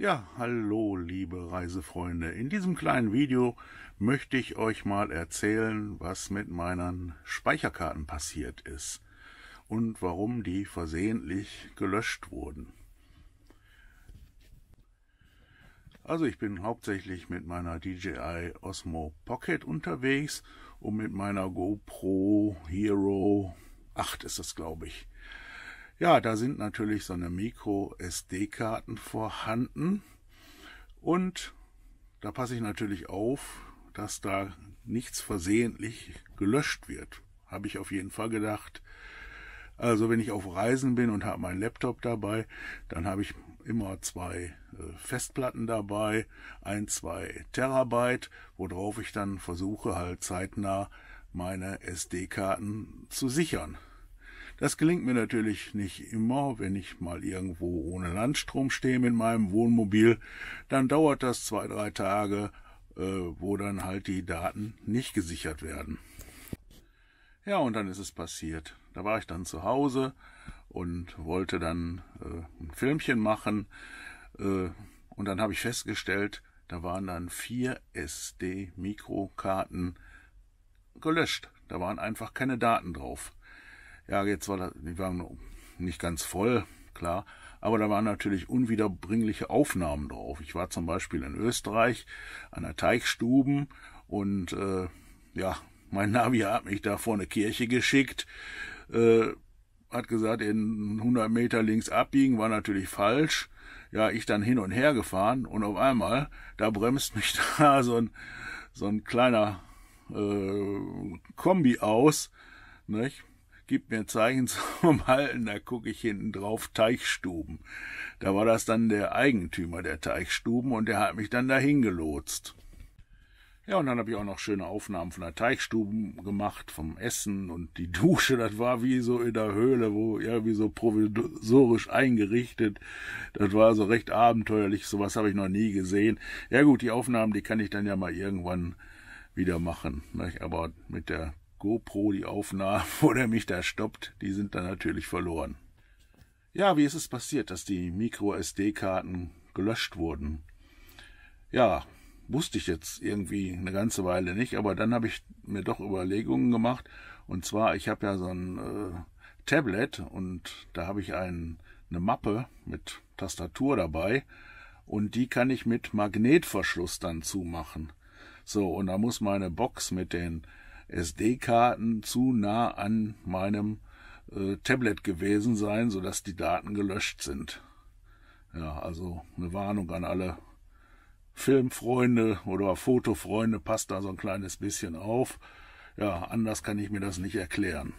Ja, hallo liebe Reisefreunde. In diesem kleinen Video möchte ich euch mal erzählen, was mit meinen Speicherkarten passiert ist und warum die versehentlich gelöscht wurden. Also ich bin hauptsächlich mit meiner DJI Osmo Pocket unterwegs und mit meiner GoPro Hero 8 ist das, glaube ich. Ja, da sind natürlich so eine Micro-SD-Karten vorhanden. Und da passe ich natürlich auf, dass da nichts versehentlich gelöscht wird. Habe ich auf jeden Fall gedacht. Also wenn ich auf Reisen bin und habe meinen Laptop dabei, dann habe ich immer zwei äh, Festplatten dabei, ein, zwei Terabyte, worauf ich dann versuche halt zeitnah meine SD-Karten zu sichern. Das gelingt mir natürlich nicht immer, wenn ich mal irgendwo ohne Landstrom stehe mit meinem Wohnmobil, dann dauert das zwei, drei Tage, äh, wo dann halt die Daten nicht gesichert werden. Ja, und dann ist es passiert. Da war ich dann zu Hause und wollte dann äh, ein Filmchen machen. Äh, und dann habe ich festgestellt, da waren dann vier SD-Mikrokarten gelöscht. Da waren einfach keine Daten drauf. Ja, jetzt war das, die waren nicht ganz voll, klar. Aber da waren natürlich unwiederbringliche Aufnahmen drauf. Ich war zum Beispiel in Österreich an der Teichstuben und äh, ja, mein Navi hat mich da vor eine Kirche geschickt. Äh, hat gesagt, in 100 Meter links abbiegen, war natürlich falsch. Ja, ich dann hin und her gefahren und auf einmal, da bremst mich da so ein, so ein kleiner äh, Kombi aus, nicht? gib mir Zeichen zum Halten, da gucke ich hinten drauf, Teichstuben. Da war das dann der Eigentümer der Teichstuben und der hat mich dann dahin gelotst. Ja, und dann habe ich auch noch schöne Aufnahmen von der Teichstube gemacht, vom Essen und die Dusche, das war wie so in der Höhle, wo ja wie so provisorisch eingerichtet. Das war so recht abenteuerlich, sowas habe ich noch nie gesehen. Ja gut, die Aufnahmen, die kann ich dann ja mal irgendwann wieder machen, Ne? aber mit der GoPro die Aufnahmen wo der mich da stoppt, die sind dann natürlich verloren. Ja, wie ist es passiert, dass die Micro-SD-Karten gelöscht wurden? Ja, wusste ich jetzt irgendwie eine ganze Weile nicht, aber dann habe ich mir doch Überlegungen gemacht. Und zwar, ich habe ja so ein äh, Tablet und da habe ich ein, eine Mappe mit Tastatur dabei und die kann ich mit Magnetverschluss dann zumachen. So, und da muss meine Box mit den SD-Karten zu nah an meinem äh, Tablet gewesen sein, sodass die Daten gelöscht sind. Ja, also eine Warnung an alle Filmfreunde oder Fotofreunde, passt da so ein kleines bisschen auf. Ja, anders kann ich mir das nicht erklären.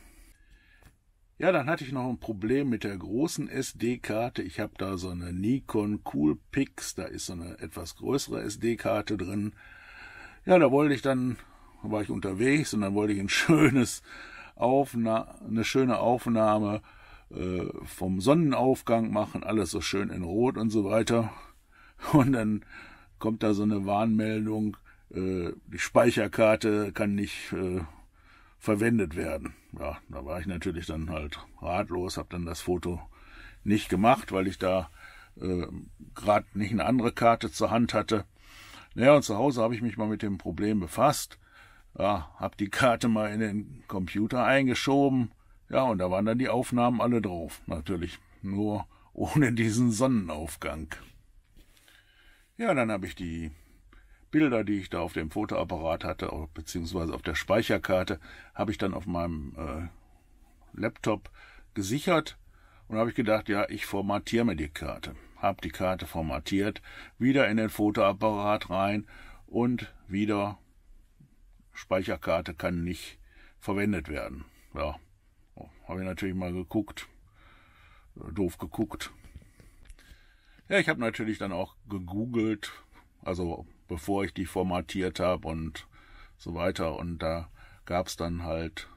Ja, dann hatte ich noch ein Problem mit der großen SD-Karte. Ich habe da so eine Nikon Coolpix, da ist so eine etwas größere SD-Karte drin. Ja, da wollte ich dann war ich unterwegs und dann wollte ich ein schönes Aufna eine schöne Aufnahme äh, vom Sonnenaufgang machen, alles so schön in Rot und so weiter. Und dann kommt da so eine Warnmeldung, äh, die Speicherkarte kann nicht äh, verwendet werden. Ja, da war ich natürlich dann halt ratlos, habe dann das Foto nicht gemacht, weil ich da äh, gerade nicht eine andere Karte zur Hand hatte. Naja, und zu Hause habe ich mich mal mit dem Problem befasst ja, hab die Karte mal in den Computer eingeschoben. Ja, und da waren dann die Aufnahmen alle drauf. Natürlich nur ohne diesen Sonnenaufgang. Ja, dann habe ich die Bilder, die ich da auf dem Fotoapparat hatte, beziehungsweise auf der Speicherkarte, habe ich dann auf meinem äh, Laptop gesichert und habe ich gedacht, ja, ich formatiere mir die Karte. Habe die Karte formatiert, wieder in den Fotoapparat rein und wieder Speicherkarte kann nicht verwendet werden. Ja, oh, habe ich natürlich mal geguckt, äh, doof geguckt. Ja, ich habe natürlich dann auch gegoogelt, also bevor ich die formatiert habe und so weiter. Und da gab es dann halt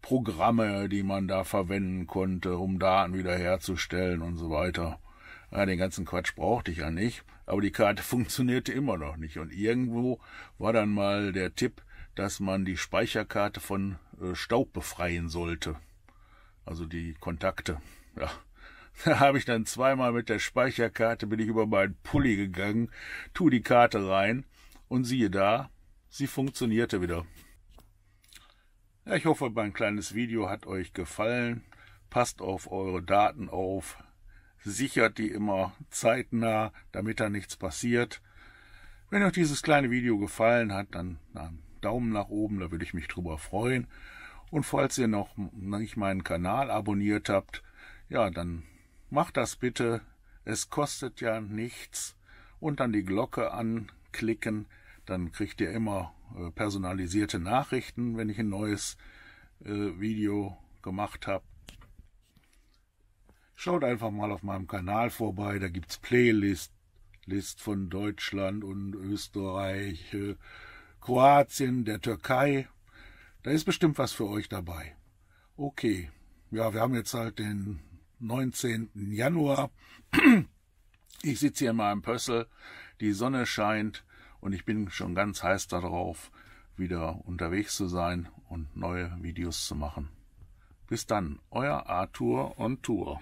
Programme, die man da verwenden konnte, um Daten wiederherzustellen und so weiter. Ja, den ganzen Quatsch brauchte ich ja nicht, aber die Karte funktionierte immer noch nicht. Und irgendwo war dann mal der Tipp, dass man die Speicherkarte von äh, Staub befreien sollte. Also die Kontakte. Ja. Da habe ich dann zweimal mit der Speicherkarte bin ich über meinen Pulli gegangen, tu die Karte rein und siehe da, sie funktionierte wieder. Ja, ich hoffe, mein kleines Video hat euch gefallen. Passt auf eure Daten auf, sichert die immer zeitnah, damit da nichts passiert. Wenn euch dieses kleine Video gefallen hat, dann einen Daumen nach oben, da würde ich mich drüber freuen. Und falls ihr noch nicht meinen Kanal abonniert habt, ja, dann macht das bitte. Es kostet ja nichts. Und dann die Glocke anklicken, dann kriegt ihr immer äh, personalisierte Nachrichten, wenn ich ein neues äh, Video gemacht habe. Schaut einfach mal auf meinem Kanal vorbei, da gibt's Playlist List von Deutschland und Österreich, äh, Kroatien, der Türkei. Da ist bestimmt was für euch dabei. Okay, ja, wir haben jetzt halt den 19. Januar. Ich sitze hier in meinem Pössl, die Sonne scheint und ich bin schon ganz heiß darauf, wieder unterwegs zu sein und neue Videos zu machen. Bis dann, euer Arthur on Tour.